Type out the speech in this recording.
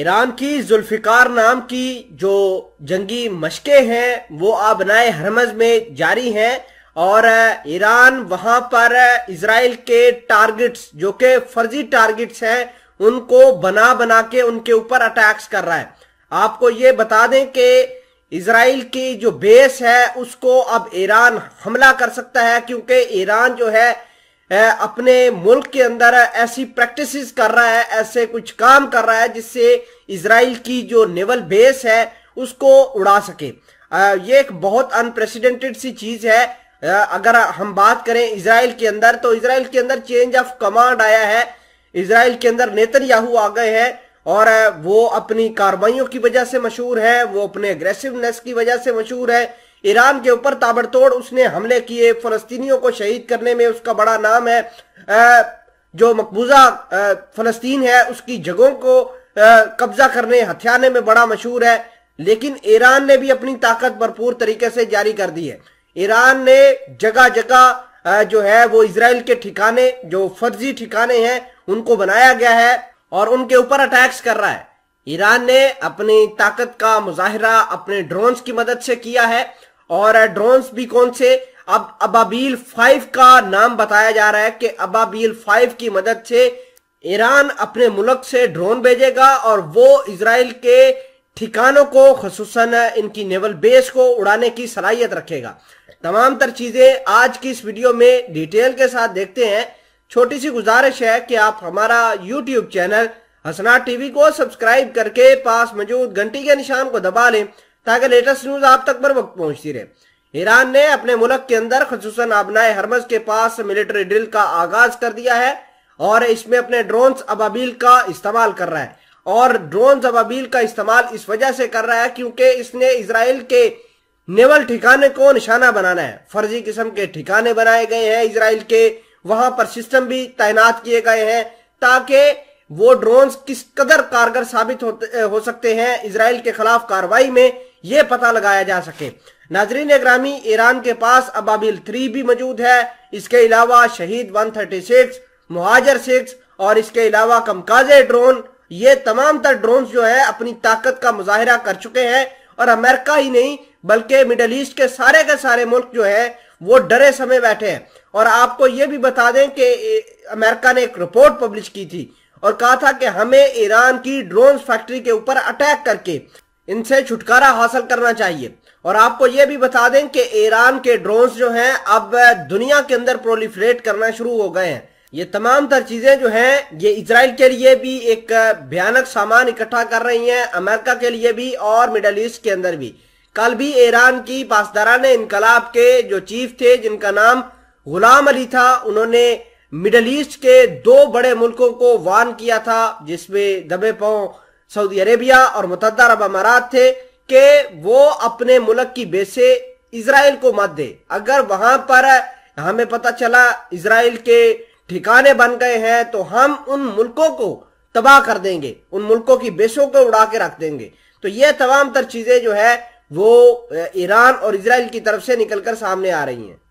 Iran की जुल्फिकार नाम की जो जंगी मशकें हैं वो अब नए हरमज में जारी हैं और ईरान वहां पर इसराइल के टारगेट्स जो के फर्जी टारगेट्स हैं उनको बना बना के उनके ऊपर अटैक्स कर रहा है आपको ये बता दें कि इसराइल की जो बेस है उसको अब ईरान हमला कर सकता है क्योंकि ईरान जो है अपने मुल्क के अंदर ऐसी प्रैक्टिसेस कर रहा है ऐसे कुछ काम कर रहा है जिससे इसराइल की जो नेवल बेस है उसको उड़ा सके ये एक बहुत अनप्रेसिडेंटेड सी चीज है अगर हम बात करें इसराइल के अंदर तो इसराइल के अंदर चेंज ऑफ कमांड आया है इसराइल के अंदर नेतन याहू आ गए हैं और वो अपनी कार्रवाइयों की वजह से मशहूर है वो अपने अग्रेसिवनेस की वजह से मशहूर है ईरान के ऊपर ताबड़तोड़ उसने हमले किए फलस्तीनियों को शहीद करने में उसका बड़ा नाम है जो मकबूजा फलस्तीन है उसकी जगहों को कब्जा करने हथियाने में बड़ा मशहूर है लेकिन ईरान ने भी अपनी ताकत भरपूर तरीके से जारी कर दी है ईरान ने जगह जगह जो है वो इसराइल के ठिकाने जो फर्जी ठिकाने हैं उनको बनाया गया है और उनके ऊपर अटैक्स कर रहा है ईरान ने अपनी ताकत का मुजाहरा अपने ड्रोन्स की मदद से किया है और ड्रोन्स भी कौन से अब अबाबील फाइव का नाम बताया जा रहा है कि अबाबील फाइव की मदद से ईरान अपने मुल्क से ड्रोन भेजेगा और वो इसराइल के ठिकानों को खसूस इनकी नेवल बेस को उड़ाने की सलाहियत रखेगा तमाम तर चीज़ें आज की इस वीडियो में डिटेल के साथ देखते हैं छोटी सी गुजारिश है कि आप हमारा यूट्यूब चैनल हसना टीवी को सब्सक्राइब करके पास मौजूद घंटी के निशान को दबा लें ताकि लेटेस्ट न्यूज आप तक बर वक्त पहुंचती रहे ईरान ने अपने मुल्क के अंदर खसूस अबनाए हरमस के पास मिलिट्री ड्रिल का आगाज कर दिया है और इसमें अपने ड्रोन अबाबील का इस्तेमाल कर रहा है और ड्रोन अबाबील का इस्तेमाल इस वजह से कर रहा है क्योंकि इसने इसराइल के नेवल ठिकाने को निशाना बनाना है फर्जी किस्म के ठिकाने बनाए गए हैं इसराइल के वहां पर सिस्टम भी तैनात किए गए हैं ताकि वो ड्रोन किस कदर कारगर साबित हो सकते हैं इसराइल के खिलाफ कार्रवाई में ये पता लगाया जा सके नाजरीन ग्रामी ईरान के पास अबाबिल थ्री भी मौजूद है इसके अलावा शहीद 136 मुहाजर सिक्स और इसके अलावा कमकाजे ड्रोन ये तमाम तर ड्रोन जो है अपनी ताकत का मुजाहरा कर चुके हैं और अमेरिका ही नहीं बल्कि मिडल ईस्ट के सारे के सारे मुल्क जो है वो डरे समय बैठे हैं और आपको ये भी बता दें कि अमेरिका ने एक रिपोर्ट पब्लिश की थी और कहा था कि हमें ईरान की ड्रोन फैक्ट्री के ऊपर अटैक करके इनसे छुटकारा हासिल करना चाहिए और आपको यह भी बता दें कि ईरान के ड्रोन्स जो हैं अब दुनिया के अंदर प्रोलिफ्रेट करना शुरू हो गए हैं ये तमाम तर चीज़ें जो हैं ये इसराइल के लिए भी एक भयानक सामान इकट्ठा कर रही हैं अमेरिका के लिए भी और मिडल ईस्ट के अंदर भी कल भी ईरान की ने इनकलाब के जो चीफ थे जिनका नाम गुलाम अली था उन्होंने मिडल ईस्ट के दो बड़े मुल्कों को वार्न किया था जिसमें दबे पाओ सऊदी अरेबिया और मुतद अरब अमारात थे कि वो अपने मुल्क की बेसे इसराइल को मत दे अगर वहां पर हमें पता चला इसराइल के ठिकाने बन गए हैं तो हम उन मुल्कों को तबाह कर देंगे उन मुल्कों की बेसों को उड़ा के रख देंगे तो ये तमाम तर चीजें जो है वो ईरान और इसराइल की तरफ से निकलकर सामने आ रही हैं